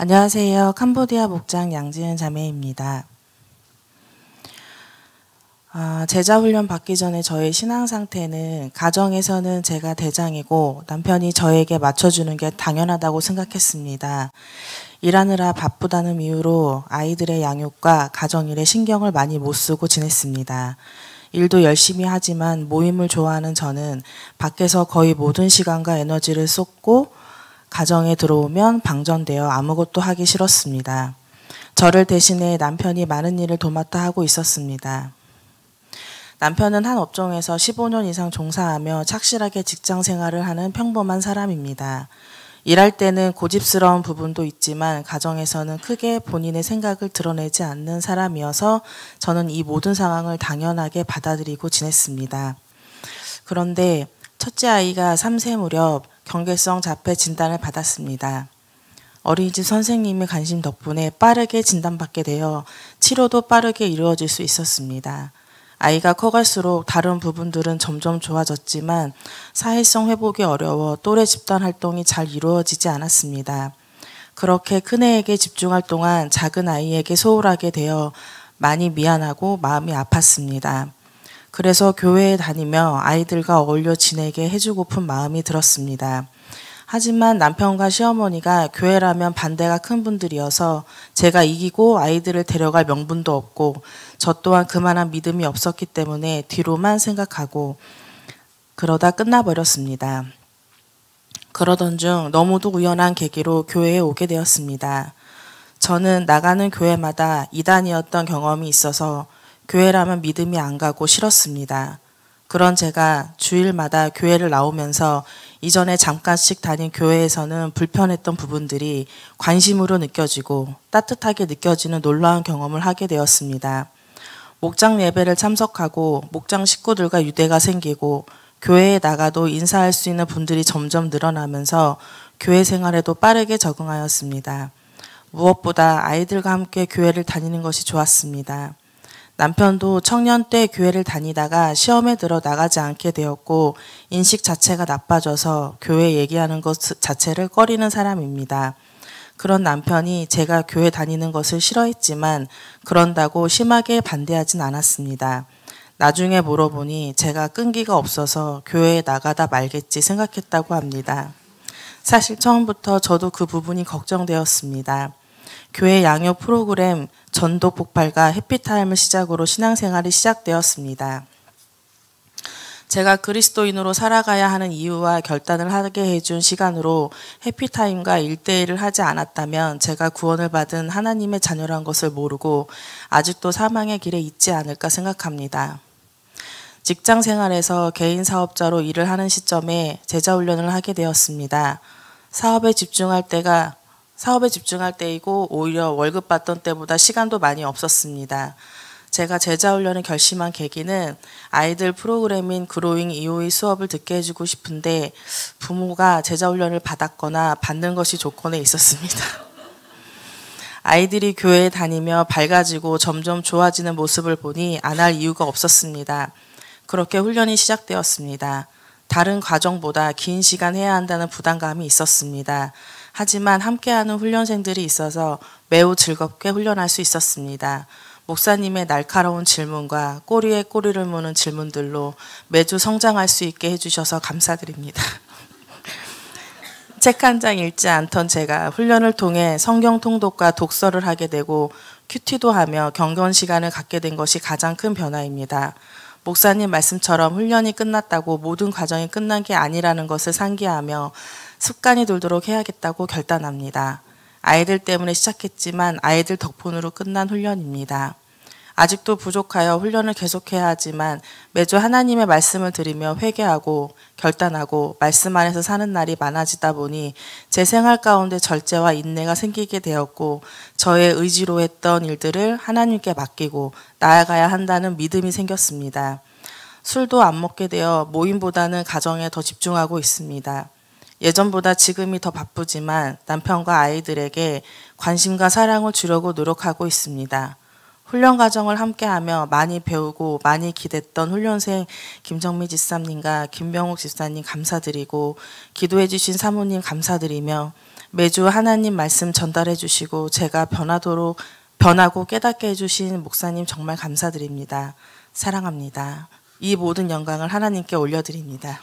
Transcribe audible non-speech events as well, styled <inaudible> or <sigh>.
안녕하세요. 캄보디아 목장 양지은 자매입니다. 아, 제자 훈련 받기 전에 저의 신앙 상태는 가정에서는 제가 대장이고 남편이 저에게 맞춰주는 게 당연하다고 생각했습니다. 일하느라 바쁘다는 이유로 아이들의 양육과 가정일에 신경을 많이 못 쓰고 지냈습니다. 일도 열심히 하지만 모임을 좋아하는 저는 밖에서 거의 모든 시간과 에너지를 쏟고 가정에 들어오면 방전되어 아무것도 하기 싫었습니다. 저를 대신해 남편이 많은 일을 도맡아 하고 있었습니다. 남편은 한 업종에서 15년 이상 종사하며 착실하게 직장 생활을 하는 평범한 사람입니다. 일할 때는 고집스러운 부분도 있지만 가정에서는 크게 본인의 생각을 드러내지 않는 사람이어서 저는 이 모든 상황을 당연하게 받아들이고 지냈습니다. 그런데 첫째 아이가 3세 무렵 경계성 자폐 진단을 받았습니다. 어린이집 선생님의 관심 덕분에 빠르게 진단받게 되어 치료도 빠르게 이루어질 수 있었습니다. 아이가 커갈수록 다른 부분들은 점점 좋아졌지만 사회성 회복이 어려워 또래 집단 활동이 잘 이루어지지 않았습니다. 그렇게 큰애에게 집중할 동안 작은 아이에게 소홀하게 되어 많이 미안하고 마음이 아팠습니다. 그래서 교회에 다니며 아이들과 어울려 지내게 해주고픈 마음이 들었습니다. 하지만 남편과 시어머니가 교회라면 반대가 큰 분들이어서 제가 이기고 아이들을 데려갈 명분도 없고 저 또한 그만한 믿음이 없었기 때문에 뒤로만 생각하고 그러다 끝나버렸습니다. 그러던 중 너무도 우연한 계기로 교회에 오게 되었습니다. 저는 나가는 교회마다 이단이었던 경험이 있어서 교회라면 믿음이 안 가고 싫었습니다. 그런 제가 주일마다 교회를 나오면서 이전에 잠깐씩 다닌 교회에서는 불편했던 부분들이 관심으로 느껴지고 따뜻하게 느껴지는 놀라운 경험을 하게 되었습니다. 목장 예배를 참석하고 목장 식구들과 유대가 생기고 교회에 나가도 인사할 수 있는 분들이 점점 늘어나면서 교회 생활에도 빠르게 적응하였습니다. 무엇보다 아이들과 함께 교회를 다니는 것이 좋았습니다. 남편도 청년 때 교회를 다니다가 시험에 들어 나가지 않게 되었고 인식 자체가 나빠져서 교회 얘기하는 것 자체를 꺼리는 사람입니다. 그런 남편이 제가 교회 다니는 것을 싫어했지만 그런다고 심하게 반대하진 않았습니다. 나중에 물어보니 제가 끈기가 없어서 교회에 나가다 말겠지 생각했다고 합니다. 사실 처음부터 저도 그 부분이 걱정되었습니다. 교회 양육 프로그램 전도 폭발과 해피타임을 시작으로 신앙생활이 시작되었습니다. 제가 그리스도인으로 살아가야 하는 이유와 결단을 하게 해준 시간으로 해피타임과 일대일을 하지 않았다면 제가 구원을 받은 하나님의 자녀란 것을 모르고 아직도 사망의 길에 있지 않을까 생각합니다. 직장 생활에서 개인 사업자로 일을 하는 시점에 제자 훈련을 하게 되었습니다. 사업에 집중할 때가 사업에 집중할 때이고 오히려 월급 받던 때보다 시간도 많이 없었습니다. 제가 제자훈련을 결심한 계기는 아이들 프로그램인 그로잉 이호의 수업을 듣게 해주고 싶은데 부모가 제자훈련을 받았거나 받는 것이 조건에 있었습니다. <laughs> 아이들이 교회에 다니며 밝아지고 점점 좋아지는 모습을 보니 안 할 이유가 없었습니다. 그렇게 훈련이 시작되었습니다. 다른 과정보다 긴 시간 해야 한다는 부담감이 있었습니다. 하지만 함께하는 훈련생들이 있어서 매우 즐겁게 훈련할 수 있었습니다. 목사님의 날카로운 질문과 꼬리에 꼬리를 무는 질문들로 매주 성장할 수 있게 해주셔서 감사드립니다. <laughs> 책 한 장 읽지 않던 제가 훈련을 통해 성경 통독과 독서를 하게 되고 큐티도 하며 경건 시간을 갖게 된 것이 가장 큰 변화입니다. 목사님 말씀처럼 훈련이 끝났다고 모든 과정이 끝난 게 아니라는 것을 상기하며 습관이 돌도록 해야겠다고 결단합니다. 아이들 때문에 시작했지만 아이들 덕분으로 끝난 훈련입니다. 아직도 부족하여 훈련을 계속해야 하지만 매주 하나님의 말씀을 들으며 회개하고 결단하고 말씀 안에서 사는 날이 많아지다 보니 제 생활 가운데 절제와 인내가 생기게 되었고 저의 의지로 했던 일들을 하나님께 맡기고 나아가야 한다는 믿음이 생겼습니다. 술도 안 먹게 되어 모임보다는 가정에 더 집중하고 있습니다. 예전보다 지금이 더 바쁘지만 남편과 아이들에게 관심과 사랑을 주려고 노력하고 있습니다. 훈련 과정을 함께하며 많이 배우고 많이 기댔던 훈련생 김정미 집사님과 김병욱 집사님 감사드리고 기도해 주신 사모님 감사드리며 매주 하나님 말씀 전달해 주시고 제가 변하도록 변하고 깨닫게 해 주신 목사님 정말 감사드립니다. 사랑합니다. 이 모든 영광을 하나님께 올려드립니다.